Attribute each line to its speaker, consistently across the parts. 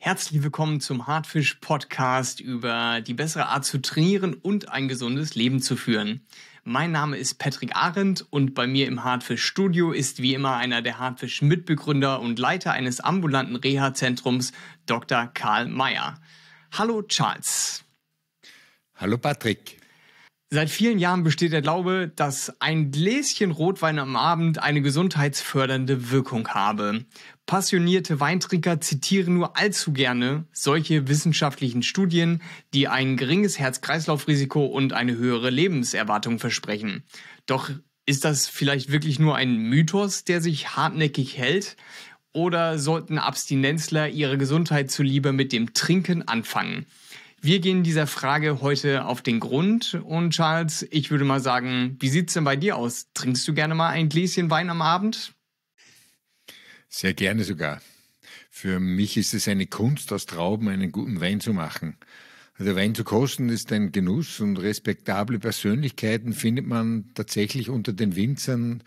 Speaker 1: Herzlich willkommen zum Hartfisch Podcast über die bessere Art zu trainieren und ein gesundes Leben zu führen. Mein Name ist Patrick Arendt und bei mir im Hartfisch Studio ist wie immer einer der Hartfisch Mitbegründer und Leiter eines ambulanten Reha-Zentrums, Dr. Karl Mayer. Hallo Charles. Hallo Patrick. Seit vielen Jahren besteht der Glaube, dass ein Gläschen Rotwein am Abend eine gesundheitsfördernde Wirkung habe. Passionierte Weintrinker zitieren nur allzu gerne solche wissenschaftlichen Studien, die ein geringes Herz-Kreislauf-Risiko und eine höhere Lebenserwartung versprechen. Doch ist das vielleicht wirklich nur ein Mythos, der sich hartnäckig hält? Oder sollten Abstinenzler ihre Gesundheit zuliebe mit dem Trinken anfangen? Wir gehen dieser Frage heute auf den Grund. Und Charles, ich würde mal sagen, wie sieht es denn bei dir aus? Trinkst du gerne mal ein Gläschen Wein am Abend?
Speaker 2: Sehr gerne sogar. Für mich ist es eine Kunst, aus Trauben einen guten Wein zu machen. Der also Wein zu kosten ist ein Genuss und respektable Persönlichkeiten findet man tatsächlich unter den Winzern.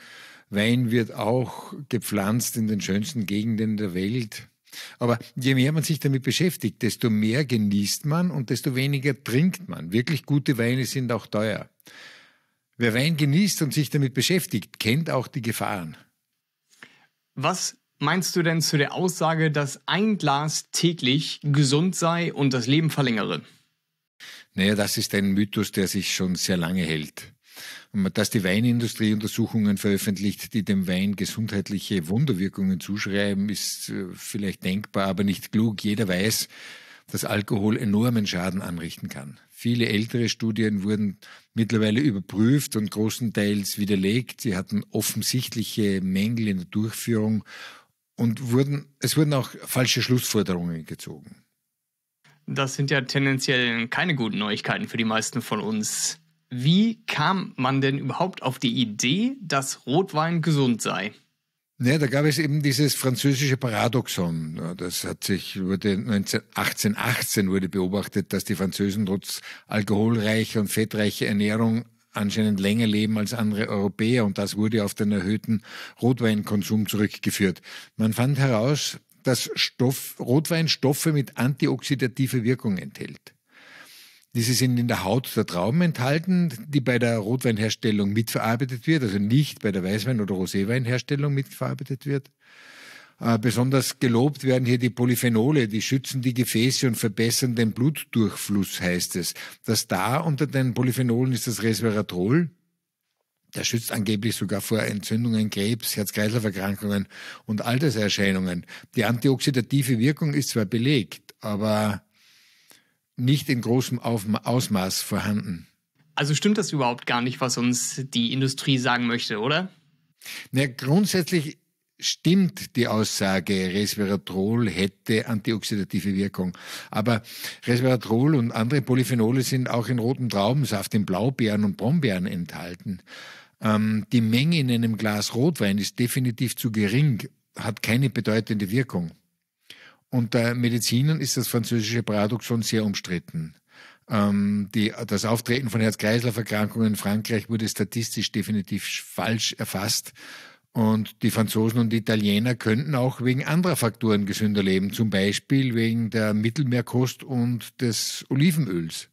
Speaker 2: Wein wird auch gepflanzt in den schönsten Gegenden der Welt. Aber je mehr man sich damit beschäftigt, desto mehr genießt man und desto weniger trinkt man. Wirklich gute Weine sind auch teuer. Wer Wein genießt und sich damit beschäftigt, kennt auch die Gefahren.
Speaker 1: Was meinst du denn zu der Aussage, dass ein Glas täglich gesund sei und das Leben verlängere?
Speaker 2: Naja, das ist ein Mythos, der sich schon sehr lange hält dass die Weinindustrie Untersuchungen veröffentlicht, die dem Wein gesundheitliche Wunderwirkungen zuschreiben, ist äh, vielleicht denkbar, aber nicht klug. Jeder weiß, dass Alkohol enormen Schaden anrichten kann. Viele ältere Studien wurden mittlerweile überprüft und großenteils widerlegt. Sie hatten offensichtliche Mängel in der Durchführung und wurden, es wurden auch falsche Schlussforderungen gezogen.
Speaker 1: Das sind ja tendenziell keine guten Neuigkeiten für die meisten von uns. Wie kam man denn überhaupt auf die Idee, dass Rotwein gesund sei?
Speaker 2: Ja, da gab es eben dieses französische Paradoxon. Das hat sich wurde 1818 wurde beobachtet, dass die Französen trotz alkoholreicher und fettreicher Ernährung anscheinend länger leben als andere Europäer und das wurde auf den erhöhten Rotweinkonsum zurückgeführt. Man fand heraus, dass Stoff, Rotwein Stoffe mit antioxidativer Wirkung enthält. Diese sind in der Haut der Trauben enthalten, die bei der Rotweinherstellung mitverarbeitet wird, also nicht bei der Weißwein- oder Roséweinherstellung mitverarbeitet wird. Äh, besonders gelobt werden hier die Polyphenole, die schützen die Gefäße und verbessern den Blutdurchfluss, heißt es. Das da unter den Polyphenolen ist das Resveratrol. Der schützt angeblich sogar vor Entzündungen, Krebs, Herz-Kreislauf-Erkrankungen und Alterserscheinungen. Die antioxidative Wirkung ist zwar belegt, aber nicht in großem Ausmaß vorhanden.
Speaker 1: Also stimmt das überhaupt gar nicht, was uns die Industrie sagen möchte, oder?
Speaker 2: Na, grundsätzlich stimmt die Aussage, Resveratrol hätte antioxidative Wirkung. Aber Resveratrol und andere Polyphenole sind auch in rotem Traubensaft, in Blaubeeren und Brombeeren enthalten. Ähm, die Menge in einem Glas Rotwein ist definitiv zu gering, hat keine bedeutende Wirkung. Unter Medizinern ist das französische Paradoxon sehr umstritten. Ähm, die, das Auftreten von Herz-Kreislauf-Erkrankungen in Frankreich wurde statistisch definitiv falsch erfasst. Und die Franzosen und die Italiener könnten auch wegen anderer Faktoren gesünder leben, zum Beispiel
Speaker 1: wegen der Mittelmeerkost und des Olivenöls.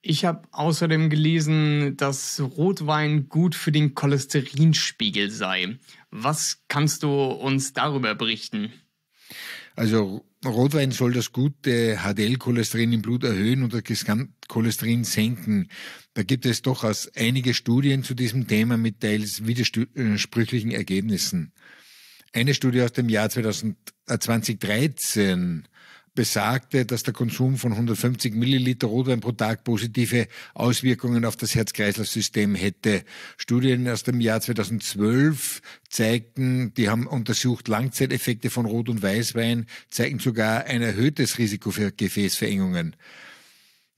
Speaker 1: Ich habe außerdem gelesen, dass Rotwein gut für den Cholesterinspiegel sei. Was kannst du uns darüber berichten?
Speaker 2: Also Rotwein soll das gute HDL-Cholesterin im Blut erhöhen und das Gesamtcholesterin senken. Da gibt es durchaus einige Studien zu diesem Thema mit teils widersprüchlichen Ergebnissen. Eine Studie aus dem Jahr 2013 äh, besagte, dass der Konsum von 150 Milliliter Rotwein pro Tag positive Auswirkungen auf das Herz-Kreislauf-System hätte. Studien aus dem Jahr 2012 zeigten, die haben untersucht, Langzeiteffekte von Rot- und Weißwein zeigen sogar ein erhöhtes Risiko für Gefäßverengungen.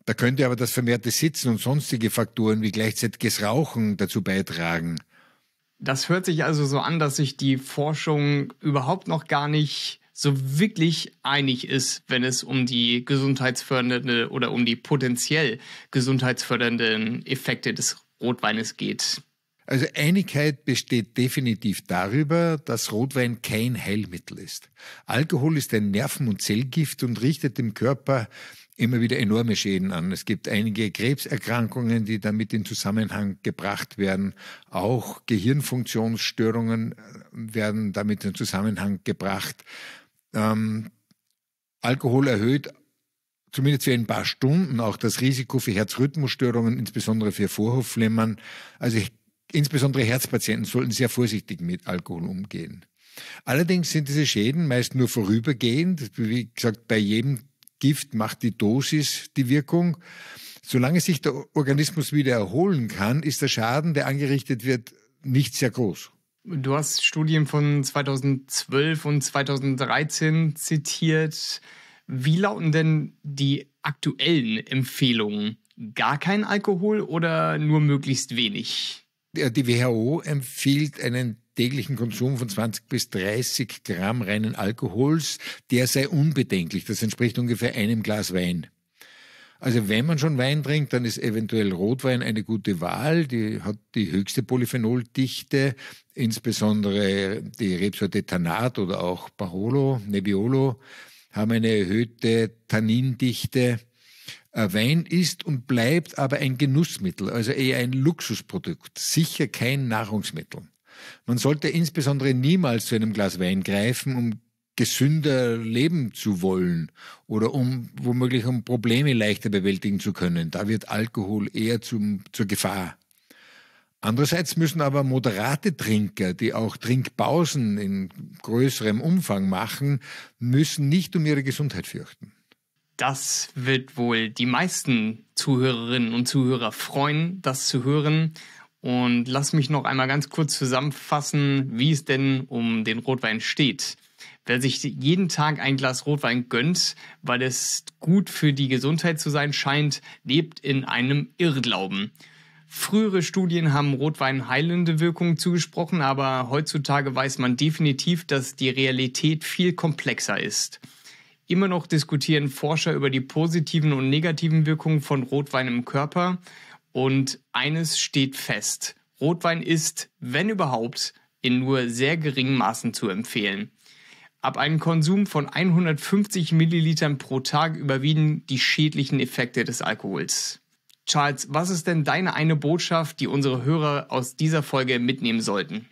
Speaker 2: Da könnte aber das vermehrte Sitzen und sonstige Faktoren wie gleichzeitiges Rauchen dazu beitragen.
Speaker 1: Das hört sich also so an, dass sich die Forschung überhaupt noch gar nicht so wirklich einig ist, wenn es um die gesundheitsfördernde oder um die potenziell gesundheitsfördernden Effekte des Rotweines geht.
Speaker 2: Also Einigkeit besteht definitiv darüber, dass Rotwein kein Heilmittel ist. Alkohol ist ein Nerven- und Zellgift und richtet dem Körper immer wieder enorme Schäden an. Es gibt einige Krebserkrankungen, die damit in Zusammenhang gebracht werden. Auch Gehirnfunktionsstörungen äh, werden damit in Zusammenhang gebracht. Ähm, Alkohol erhöht zumindest für ein paar Stunden auch das Risiko für Herzrhythmusstörungen, insbesondere für Vorhofflimmern. Also ich, insbesondere Herzpatienten sollten sehr vorsichtig mit Alkohol umgehen. Allerdings sind diese Schäden meist nur vorübergehend. Wie gesagt, bei jedem Gift macht die Dosis die Wirkung. Solange sich der Organismus wieder erholen kann, ist der Schaden, der angerichtet wird, nicht sehr groß.
Speaker 1: Du hast Studien von 2012 und 2013 zitiert. Wie lauten denn die aktuellen Empfehlungen? Gar kein Alkohol oder nur möglichst wenig? Die WHO empfiehlt einen täglichen
Speaker 2: Konsum von 20 bis 30 Gramm reinen Alkohols. Der sei unbedenklich. Das entspricht ungefähr einem Glas Wein. Also wenn man schon Wein trinkt, dann ist eventuell Rotwein eine gute Wahl. Die hat die höchste Polyphenoldichte, insbesondere die Rebsorte Tanat oder auch Barolo, Nebbiolo haben eine erhöhte Tannindichte. Äh, Wein ist und bleibt aber ein Genussmittel, also eher ein Luxusprodukt, sicher kein Nahrungsmittel. Man sollte insbesondere niemals zu einem Glas Wein greifen, um gesünder leben zu wollen oder um womöglich um Probleme leichter bewältigen zu können. Da wird Alkohol eher zum, zur Gefahr. Andererseits müssen aber moderate Trinker, die auch Trinkpausen in größerem Umfang machen, müssen nicht um ihre Gesundheit
Speaker 1: fürchten. Das wird wohl die meisten Zuhörerinnen und Zuhörer freuen, das zu hören. Und lass mich noch einmal ganz kurz zusammenfassen, wie es denn um den Rotwein steht. Wer sich jeden Tag ein Glas Rotwein gönnt, weil es gut für die Gesundheit zu sein scheint, lebt in einem Irrglauben. Frühere Studien haben Rotwein heilende Wirkungen zugesprochen, aber heutzutage weiß man definitiv, dass die Realität viel komplexer ist. Immer noch diskutieren Forscher über die positiven und negativen Wirkungen von Rotwein im Körper. Und eines steht fest. Rotwein ist, wenn überhaupt, in nur sehr geringen Maßen zu empfehlen. Ab einem Konsum von 150 Millilitern pro Tag überwiegen die schädlichen Effekte des Alkohols. Charles, was ist denn deine eine Botschaft, die unsere Hörer aus dieser Folge mitnehmen sollten?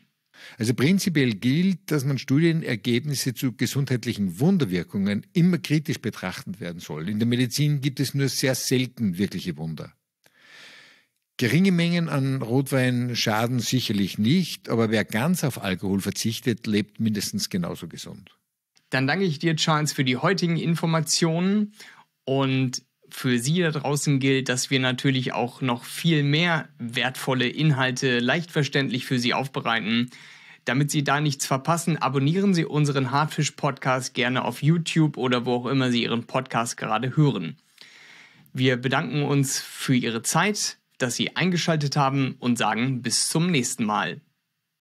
Speaker 1: Also
Speaker 2: prinzipiell gilt, dass man Studienergebnisse zu gesundheitlichen Wunderwirkungen immer kritisch betrachten werden soll. In der Medizin gibt es nur sehr selten wirkliche Wunder. Geringe Mengen an Rotwein schaden sicherlich nicht, aber wer ganz auf Alkohol verzichtet, lebt mindestens genauso gesund.
Speaker 1: Dann danke ich dir, Charles, für die heutigen Informationen und für Sie da draußen gilt, dass wir natürlich auch noch viel mehr wertvolle Inhalte leicht verständlich für Sie aufbereiten. Damit Sie da nichts verpassen, abonnieren Sie unseren Hartfisch Podcast gerne auf YouTube oder wo auch immer Sie Ihren Podcast gerade hören. Wir bedanken uns für Ihre Zeit, dass Sie eingeschaltet haben und sagen bis zum nächsten Mal.